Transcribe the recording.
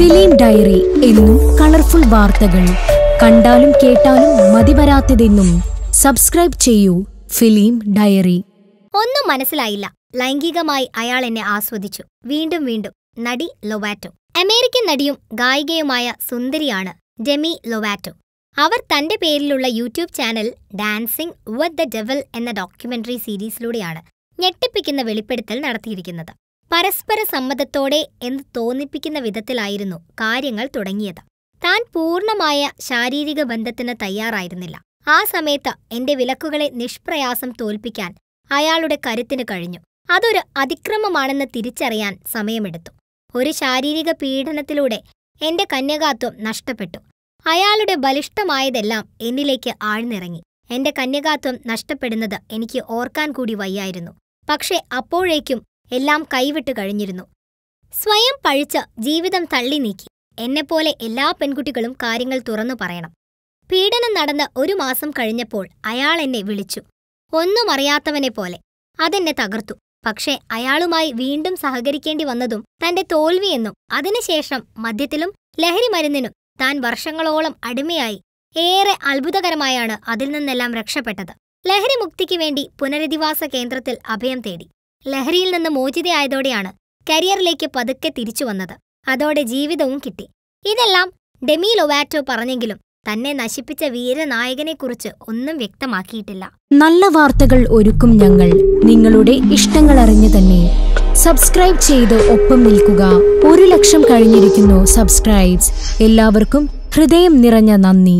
film diary എന്നും colourful വാർത്തകൾ കണ്ടാലും കേട്ടാലും വരാത്തതെന്നും സബ്സ്ക്രൈബ് ചെയ്യൂ ഫിലിം ഡയറി ഒന്നും മനസ്സിലായില്ല ലൈംഗികമായി അയാൾ എന്നെ ആസ്വദിച്ചു വീണ്ടും വീണ്ടും നടി ലൊവാറ്റോ അമേരിക്കൻ നടിയും ഗായികയുമായ സുന്ദരിയാണ് ഡെമി ലൊവാറ്റോ അവർ തന്റെ പേരിലുള്ള YouTube channel dancing with the devil എന്ന ഡോക്യുമെന്ററി സീരീസിലൂടെയാണ് ഞെട്ടിപ്പിക്കുന്ന വെളിപ്പെടുത്തൽ നടത്തിയിരിക്കുന്നത് പരസ്പര സമ്മതത്തോടെ എന്ന് തോന്നിപ്പിക്കുന്ന വിധത്തിലായിരുന്നു കാര്യങ്ങൾ തുടങ്ങിയത് താൻ പൂർണ്ണമായ ശാരീരിക ബന്ധത്തിന് തയ്യാറായിരുന്നില്ല ആ സമയത്ത് എന്റെ വിലക്കുകളെ നിഷ്പ്രയാസം തോൽപ്പിക്കാൻ അയാളുടെ കരുത്തിന് കഴിഞ്ഞു അതൊരു അതിക്രമമാണെന്ന് തിരിച്ചറിയാൻ സമയമെടുത്തു ഒരു ശാരീരിക പീഡനത്തിലൂടെ എന്റെ കന്യകാത്വം നഷ്ടപ്പെട്ടു അയാളുടെ ബലിഷ്ടമായതെല്ലാം എന്നിലേക്ക് ആഴ്ന്നിറങ്ങി എന്റെ കന്യകാത്വം നഷ്ടപ്പെടുന്നത് എനിക്ക് ഓർക്കാൻ കൂടി വയ്യായിരുന്നു പക്ഷേ അപ്പോഴേക്കും എല്ലാം കൈവിട്ട് കഴിഞ്ഞിരുന്നു സ്വയം പഴിച്ച ജീവിതം തള്ളി നീക്കി എന്നെപ്പോലെ എല്ലാ പെൺകുട്ടികളും കാര്യങ്ങൾ തുറന്നു പറയണം പീഡനം നടന്ന ഒരു മാസം കഴിഞ്ഞപ്പോൾ അയാൾ എന്നെ വിളിച്ചു ഒന്നും അറിയാത്തവനെ പോലെ അതെന്നെ തകർത്തു പക്ഷേ അയാളുമായി വീണ്ടും സഹകരിക്കേണ്ടി വന്നതും തന്റെ തോൽവിയെന്നും അതിനുശേഷം മദ്യത്തിലും ലഹരി മരുന്നിനും താൻ വർഷങ്ങളോളം അടിമയായി ഏറെ അത്ഭുതകരമായാണ് അതിൽ നിന്നെല്ലാം രക്ഷപ്പെട്ടത് ലഹരിമുക്തിക്കു വേണ്ടി പുനരധിവാസ കേന്ദ്രത്തിൽ അഭയം തേടി ലഹരിയിൽ നിന്ന് മോചിതയായതോടെയാണ് കരിയറിലേക്ക് പതുക്കെ തിരിച്ചു വന്നത് അതോടെ ജീവിതവും കിട്ടി ഇതെല്ലാം ഡെമി ലൊവാറ്റോ പറഞ്ഞെങ്കിലും തന്നെ നശിപ്പിച്ച വീരനായകനെക്കുറിച്ച് ഒന്നും വ്യക്തമാക്കിയിട്ടില്ല നല്ല വാർത്തകൾ ഒരുക്കും ഞങ്ങൾ നിങ്ങളുടെ ഇഷ്ടങ്ങൾ അറിഞ്ഞു തന്നെ സബ്സ്ക്രൈബ് ചെയ്ത് ഒപ്പം നിൽക്കുക ഒരു ലക്ഷം കഴിഞ്ഞിരിക്കുന്നു സബ്സ്ക്രൈബ്സ് എല്ലാവർക്കും ഹൃദയം നിറഞ്ഞ നന്ദി